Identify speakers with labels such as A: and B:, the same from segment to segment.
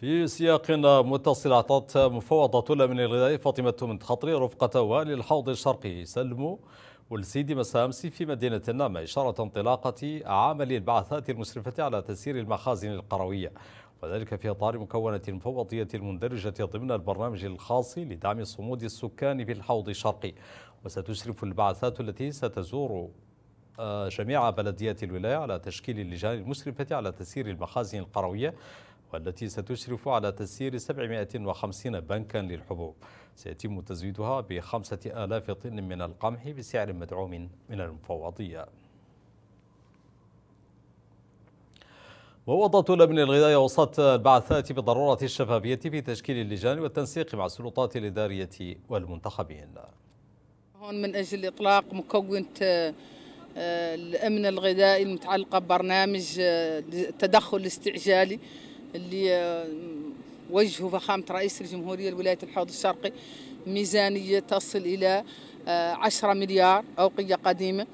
A: في سياق متصل أعطت مفوضة الأمن الغذائي فاطمة من خطري رفقة والي الحوض الشرقي سلمو والسيدي مسامسي في مدينة النامه إشارة انطلاقة عمل البعثات المشرفه على تسيير المخازن القروية وذلك في إطار مكونة مفوضية المندرجة ضمن البرنامج الخاص لدعم صمود السكان في الحوض الشرقي وستشرف البعثات التي ستزور آه، جميع بلديات الولاية على تشكيل اللجان المشرفه على تسيير المخازن القروية والتي ستشرف على تسيير 750 بنكا للحبوب سيتم تزويدها بخمسة آلاف طن من القمح بسعر مدعوم من المفوضية ووضعت الأمن الغذائي أوصت البعثات بضرورة الشفافية في تشكيل اللجان والتنسيق مع السلطات الإدارية والمنتخبين
B: هون من أجل إطلاق مكونة آه، آه، الأمن الغذائي المتعلقة ببرنامج التدخل آه، الاستعجالي اللي آه، وجهه فخامة رئيس الجمهورية لولاية الحوض الشرقي ميزانية تصل إلى 10 آه، مليار أوقية قديمة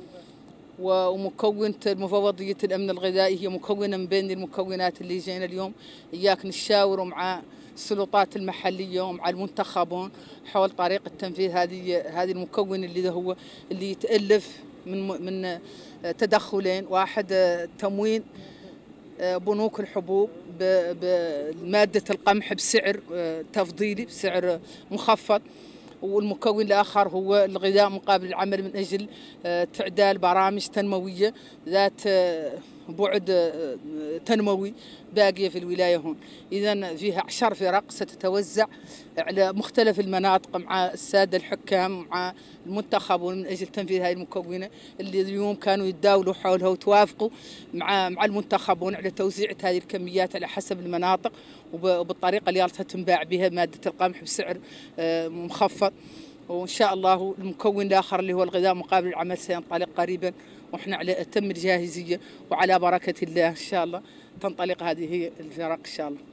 B: ومكونة مفوضية الأمن الغذائي هي مكونة من بين المكونات اللي جينا اليوم إياك نشاور مع السلطات المحلية ومع المنتخبون حول طريقة تنفيذ هذه هذه المكون اللي هو اللي يتألف من من آه، تدخلين واحد تموين بنوك الحبوب بمادة القمح بسعر آه، تفضيلي بسعر آه، مخفض والمكون الآخر هو الغذاء مقابل العمل من أجل آه، تعدال برامج تنموية ذات بعد آه، تنموي باقية في الولاية هون إذا فيها عشر فرق ستتوزع على مختلف المناطق مع السادة الحكام مع المنتخبون من أجل تنفيذ هذه المكونة اللي اليوم كانوا يتداولوا حولها وتوافقوا مع مع المنتخبون على توزيع هذه الكميات على حسب المناطق وبالطريقة اللي تنباع بها مادة القمح بسعر آه، مخفض وان شاء الله المكون الاخر اللي هو الغذاء مقابل العمل سينطلق قريبا واحنا على اتم الجاهزيه وعلى بركه الله ان شاء الله تنطلق هذه الفرق ان شاء الله